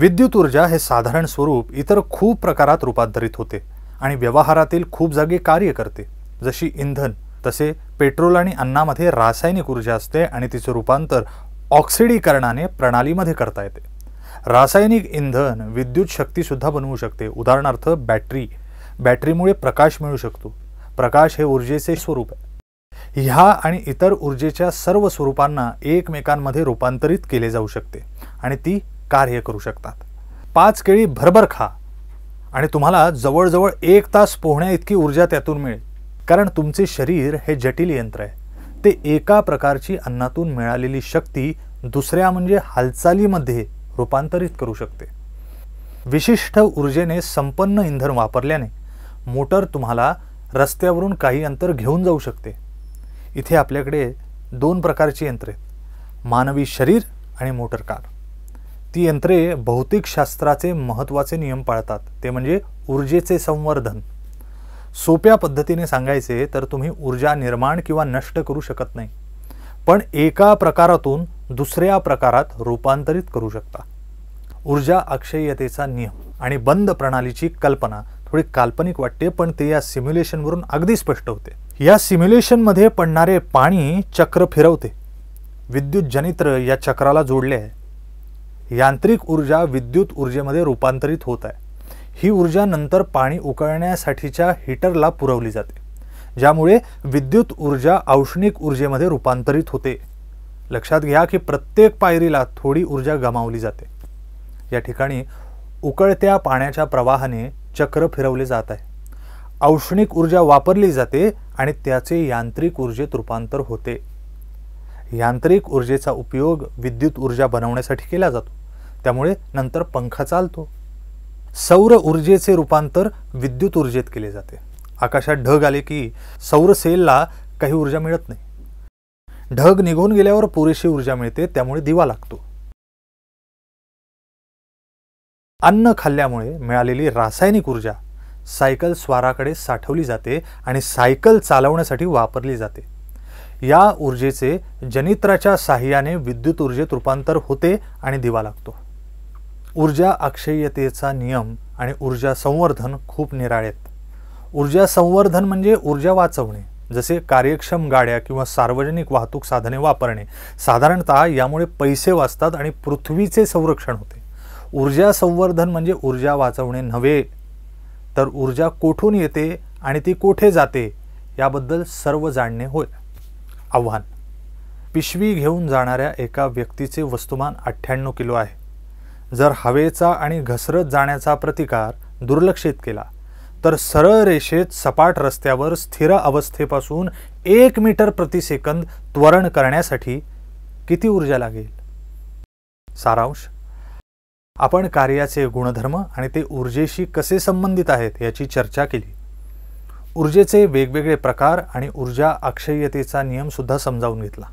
विद्युत ऊर्जा हे साधारण स्वरूप इतर खूप प्रकारात रूपांतरित होते आणि व्यवहारातील खूप जागी कार्य करते जशी इंधन तसे पेट्रोल आणि अन्नामध्ये रासायनिक ऊर्जा असते आणि तिचे रूपांतर ऑक्सिडीकरणाने प्रणालीमध्ये करता येते रासायनिक इंधन विद्युत शक्तीसुद्धा बनवू शकते उदाहरणार्थ बॅटरी बॅटरीमुळे प्रकाश मिळू शकतो प्रकाश हे ऊर्जेचे स्वरूप आहे ह्या आणि इतर ऊर्जेच्या सर्व स्वरूपांना एकमेकांमध्ये रूपांतरित केले जाऊ शकते आणि ती कार्य करू शकतात पाच केळी भरभर खा आणि तुम्हाला जवळजवळ एक तास पोहण्या इतकी ऊर्जा त्यातून मिळेल कारण तुमचे शरीर हे जटिल यंत्र आहे ते एका प्रकारची अन्नातून मिळालेली शक्ती दुसऱ्या म्हणजे हालचालीमध्ये रूपांतरित करू शकते विशिष्ट ऊर्जेने संपन्न इंधन वापरल्याने मोटर तुम्हाला रस्त्यावरून काही अंतर घेऊन जाऊ शकते इथे आपल्याकडे दोन प्रकारची यंत्रे मानवी शरीर आणि मोटर कार ती यंत्रे भौतिकशास्त्राचे महत्त्वाचे नियम पाळतात ते म्हणजे ऊर्जेचे संवर्धन सोप्या पद्धतीने सांगायचे तर तुम्ही ऊर्जा निर्माण किंवा नष्ट करू शकत नाही पण एका प्रकारातून दुसऱ्या प्रकारात रूपांतरित करू शकता ऊर्जा अक्षय्यतेचा नियम आणि बंद प्रणालीची कल्पना थोडी काल्पनिक वाटते पण ते या सिम्युलेशनवरून अगदी स्पष्ट होते या सिम्युलेशनमध्ये पडणारे पाणी चक्र फिरवते विद्युत जनित्र या चक्राला जोडले आहे यांत्रिक ऊर्जा विद्युत ऊर्जेमध्ये रूपांतरित होत आहे ही ऊर्जा नंतर पाणी उकळण्यासाठीच्या हीटरला पुरवली जाते ज्यामुळे विद्युत ऊर्जा औष्णिक ऊर्जेमध्ये रूपांतरित होते लक्षात घ्या की प्रत्येक पायरीला थोडी ऊर्जा गमावली जाते या ठिकाणी उकळत्या पाण्याच्या प्रवाहाने चक्र फिरवले जात आहे औष्णिक ऊर्जा वापरली जाते आणि त्याचे यांत्रिक ऊर्जेत रूपांतर होते यांत्रिक ऊर्जेचा उपयोग विद्युत ऊर्जा बनवण्यासाठी केला जातो त्यामुळे नंतर पंखा चालतो सौर ऊर्जेचे रूपांतर विद्युत ऊर्जेत केले जाते आकाशात ढग आले की सौर सेलला काही ऊर्जा मिळत नाही ढग निघून गेल्यावर पुरेशी ऊर्जा मिळते त्यामुळे दिवा लागतो अन्न खाल्ल्यामुळे मिळालेली रासायनिक ऊर्जा सायकल स्वाराकडे साठवली जाते आणि सायकल चालवण्यासाठी वापरली जाते या ऊर्जेचे जनित्राच्या साह्याने विद्युत ऊर्जेत रूपांतर होते आणि दिवा लागतो ऊर्जा अक्षय्यतेचा नियम आणि ऊर्जा संवर्धन खूप निराळेत ऊर्जा संवर्धन म्हणजे ऊर्जा वाचवणे जसे कार्यक्षम गाड्या किंवा सार्वजनिक वाहतूक साधने वापरणे साधारणतः यामुळे पैसे वाचतात आणि पृथ्वीचे संरक्षण होते ऊर्जा संवर्धन म्हणजे ऊर्जा वाचवणे नव्हे तर ऊर्जा कोठून येते आणि ती कोठे जाते याबद्दल सर्व जाणणे होय आव्हान पिशवी घेऊन जाणाऱ्या एका व्यक्तीचे वस्तुमान अठ्ठ्याण्णव किलो आहे जर हवेचा आणि घसरत जाण्याचा प्रतिकार दुर्लक्षित केला तर सरळ रेषेत सपाट रस्त्यावर स्थिर अवस्थेपासून एक मीटर प्रतिसेकंद त्वरण करण्यासाठी किती ऊर्जा लागेल सारांश आपण कार्याचे गुणधर्म आणि ते ऊर्जेशी कसे संबंधित आहेत याची चर्चा केली ऊर्जेचे वेगवेगळे प्रकार आणि ऊर्जा अक्षयतेचा नियमसुद्धा समजावून घेतला